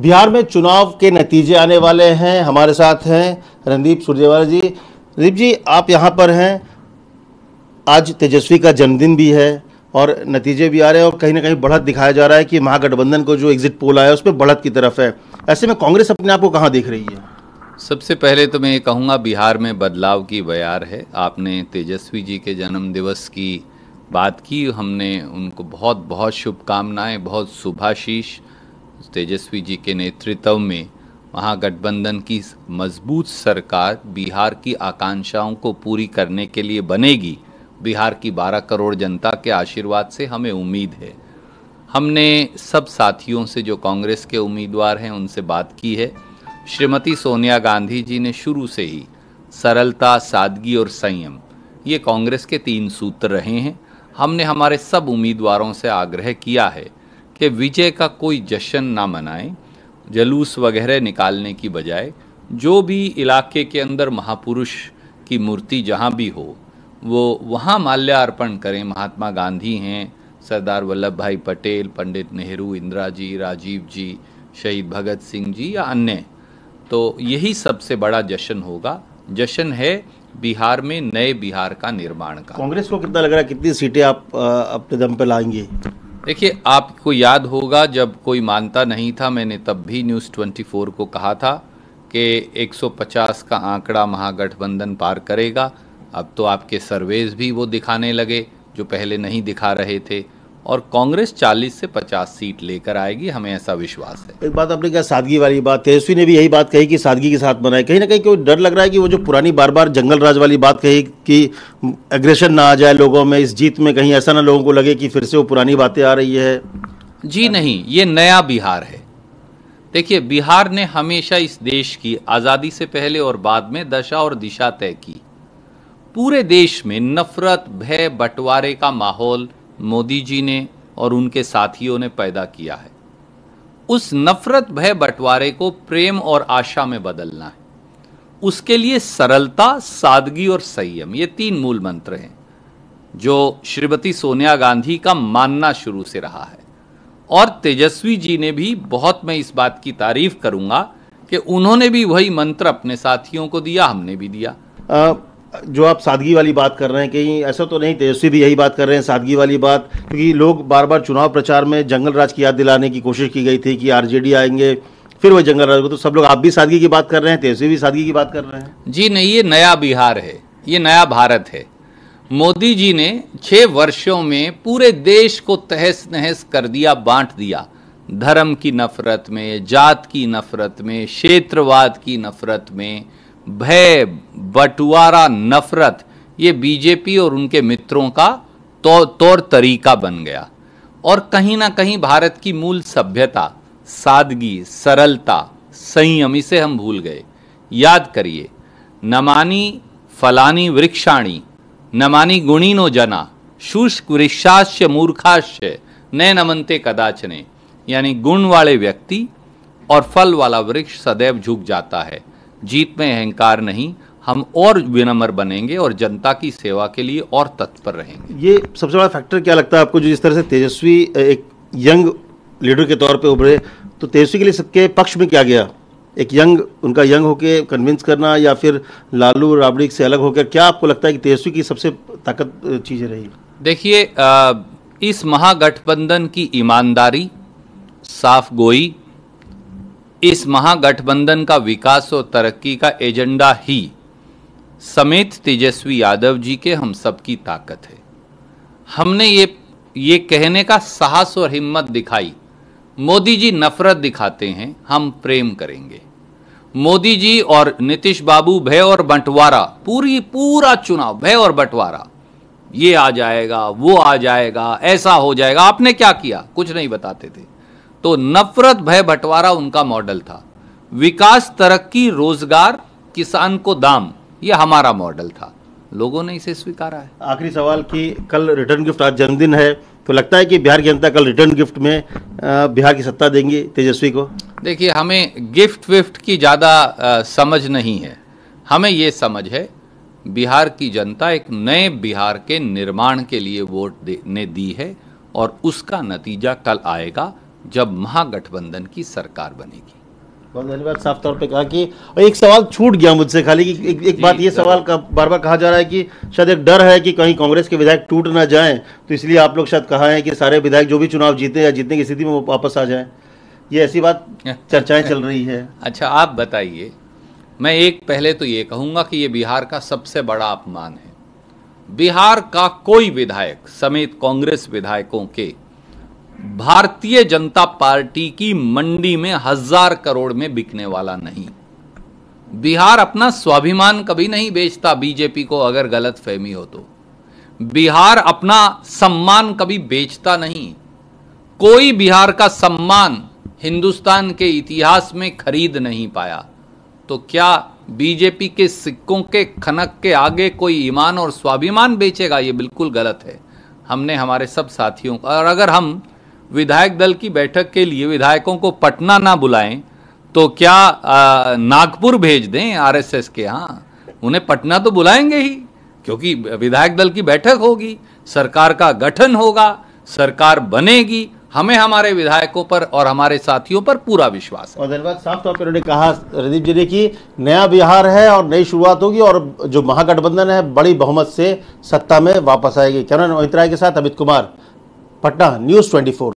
बिहार में चुनाव के नतीजे आने वाले हैं हमारे साथ हैं रणदीप सुरजेवाला जी रणदीप जी आप यहाँ पर हैं आज तेजस्वी का जन्मदिन भी है और नतीजे भी आ रहे हैं और कहीं ना कहीं बढ़त दिखाया जा रहा है कि महागठबंधन को जो एग्जिट पोल आया है उसमें बढ़त की तरफ है ऐसे में कांग्रेस अपने आप को कहाँ देख रही है सबसे पहले तो मैं ये कहूँगा बिहार में बदलाव की बयार है आपने तेजस्वी जी के जन्म दिवस की बात की हमने उनको बहुत बहुत शुभकामनाएं बहुत शुभाशीष तेजस्वी जी के नेतृत्व में महागठबंधन की मजबूत सरकार बिहार की आकांक्षाओं को पूरी करने के लिए बनेगी बिहार की 12 करोड़ जनता के आशीर्वाद से हमें उम्मीद है हमने सब साथियों से जो कांग्रेस के उम्मीदवार हैं उनसे बात की है श्रीमती सोनिया गांधी जी ने शुरू से ही सरलता सादगी और संयम ये कांग्रेस के तीन सूत्र रहे हैं हमने हमारे सब उम्मीदवारों से आग्रह किया है कि विजय का कोई जश्न ना मनाएं जलूस वगैरह निकालने की बजाय जो भी इलाके के अंदर महापुरुष की मूर्ति जहाँ भी हो वो वहाँ माल्यार्पण करें महात्मा गांधी हैं सरदार वल्लभ भाई पटेल पंडित नेहरू इंदिरा जी राजीव जी शहीद भगत सिंह जी या अन्य तो यही सबसे बड़ा जश्न होगा जश्न है बिहार में नए बिहार का निर्माण का कांग्रेस को कितना लग रहा है कितनी सीटें आप अपने दम पर लाएंगे देखिए आपको याद होगा जब कोई मानता नहीं था मैंने तब भी न्यूज़ 24 को कहा था कि 150 का आंकड़ा महागठबंधन पार करेगा अब तो आपके सर्वेज भी वो दिखाने लगे जो पहले नहीं दिखा रहे थे और कांग्रेस 40 से 50 सीट लेकर आएगी हमें ऐसा विश्वास है एक बात आपने कहा सादगी वाली बात तेजस्वी ने भी यही बात कही कि सादगी के साथ बनाए कहीं ना कहीं कोई डर लग रहा है कि वो जो पुरानी बार बार जंगल राज वाली बात कही कि एग्रेशन ना आ जाए लोगों में इस जीत में कहीं ऐसा ना लोगों को लगे कि फिर से वो पुरानी बातें आ रही है जी नहीं ये नया बिहार है देखिए बिहार ने हमेशा इस देश की आज़ादी से पहले और बाद में दशा और दिशा तय की पूरे देश में नफरत भय बंटवारे का माहौल मोदी जी ने और उनके साथियों ने पैदा किया है उस नफरत भय बंटवारे को प्रेम और आशा में बदलना है उसके लिए सरलता सादगी और संयम ये तीन मूल मंत्र हैं जो श्रीमती सोनिया गांधी का मानना शुरू से रहा है और तेजस्वी जी ने भी बहुत मैं इस बात की तारीफ करूंगा कि उन्होंने भी वही मंत्र अपने साथियों को दिया हमने भी दिया आ, जो आप सादगी वाली बात कर रहे हैं कहीं ऐसा तो नहीं तेजस्वी भी यही बात कर रहे हैं सादगी वाली बात क्योंकि लोग बार बार चुनाव प्रचार में जंगल राज की याद दिलाने की कोशिश की गई थी कि आरजेडी आएंगे फिर वो जंगल राज तो सब लोग आप भी सादगी की बात कर रहे हैं तेजस्वी भी सादगी की बात कर रहे हैं जी नहीं ये नया बिहार है ये नया भारत है मोदी जी ने छः वर्षों में पूरे देश को तहस नहस कर दिया बांट दिया धर्म की नफरत में जात की नफरत में क्षेत्रवाद की नफरत में भय बंटवारा नफरत ये बीजेपी और उनके मित्रों का तो, तौर तरीका बन गया और कहीं ना कहीं भारत की मूल सभ्यता सादगी सरलता संयम इसे हम भूल गए याद करिए नमानी फलानी वृक्षाणी नमानी गुणीनो जना शुष्क वृक्षाश्य मूर्खाश्य न नमनते कदाचने यानी गुण वाले व्यक्ति और फल वाला वृक्ष सदैव झुक जाता है जीत में अहंकार नहीं हम और विनम्र बनेंगे और जनता की सेवा के लिए और तत्पर रहेंगे ये सबसे बड़ा फैक्टर क्या लगता है आपको जो जिस तरह से तेजस्वी एक यंग लीडर के तौर पे उभरे तो तेजस्वी के लिए सबके पक्ष में क्या गया एक यंग उनका यंग होके कन्विंस करना या फिर लालू राबड़ी से अलग होकर क्या आपको लगता है कि तेजस्वी की सबसे ताकत चीज़ें रही देखिए इस महागठबंधन की ईमानदारी साफ गोई इस महागठबंधन का विकास और तरक्की का एजेंडा ही समेत तेजस्वी यादव जी के हम सबकी ताकत है हमने ये ये कहने का साहस और हिम्मत दिखाई मोदी जी नफरत दिखाते हैं हम प्रेम करेंगे मोदी जी और नीतीश बाबू भय और बंटवारा पूरी पूरा चुनाव भय और बंटवारा ये आ जाएगा वो आ जाएगा ऐसा हो जाएगा आपने क्या किया कुछ नहीं बताते थे तो नफरत भय बंटवारा उनका मॉडल था विकास तरक्की रोजगार किसान को दाम यह हमारा मॉडल था लोगों ने इसे स्वीकारा है आखिरी सवाल कि कल रिटर्न गिफ्ट आज जन्मदिन है तो लगता है कि बिहार की जनता कल रिटर्न गिफ्ट में बिहार की सत्ता देंगी तेजस्वी को देखिए हमें गिफ्ट विफ्ट की ज़्यादा समझ नहीं है हमें ये समझ है बिहार की जनता एक नए बिहार के निर्माण के लिए वोट ने दी है और उसका नतीजा कल आएगा जब महागठबंधन की सरकार बनेगी बहुत धन्यवाद साफ तौर पे कहा कि और एक सवाल छूट गया मुझसे खाली कि एक, एक बात ये सवाल का बार बार कहा जा रहा है कि शायद एक डर है कि कहीं कांग्रेस के विधायक टूट ना जाएं तो इसलिए आप लोग शायद कहा है कि सारे विधायक जो भी चुनाव जीते या जीतने की स्थिति में वो वापस आ जाएं ये ऐसी बात हाँ। चर्चाएं चल रही है अच्छा आप बताइए मैं एक पहले तो ये कहूंगा कि ये बिहार का सबसे बड़ा अपमान है बिहार का कोई विधायक समेत कांग्रेस विधायकों के भारतीय जनता पार्टी की मंडी में हजार करोड़ में बिकने वाला नहीं बिहार अपना स्वाभिमान कभी नहीं बेचता बीजेपी को अगर गलत फहमी हो तो बिहार अपना सम्मान कभी बेचता नहीं कोई बिहार का सम्मान हिंदुस्तान के इतिहास में खरीद नहीं पाया तो क्या बीजेपी के सिक्कों के खनक के आगे कोई ईमान और स्वाभिमान बेचेगा ये बिल्कुल गलत है हमने हमारे सब साथियों और अगर हम विधायक दल की बैठक के लिए विधायकों को पटना ना बुलाएं तो क्या नागपुर भेज दें आरएसएस के यहाँ उन्हें पटना तो बुलाएंगे ही क्योंकि विधायक दल की बैठक होगी सरकार का गठन होगा सरकार बनेगी हमें हमारे विधायकों पर और हमारे साथियों पर पूरा विश्वास है और धन्यवाद साफ तौर पर उन्होंने कहा रदीप जी ने कि नया बिहार है और नई शुरुआत होगी और जो महागठबंधन है बड़ी बहुमत से सत्ता में वापस आएगी चरण मोहित राय के साथ अमित कुमार पटना न्यूज़ ट्वेंटी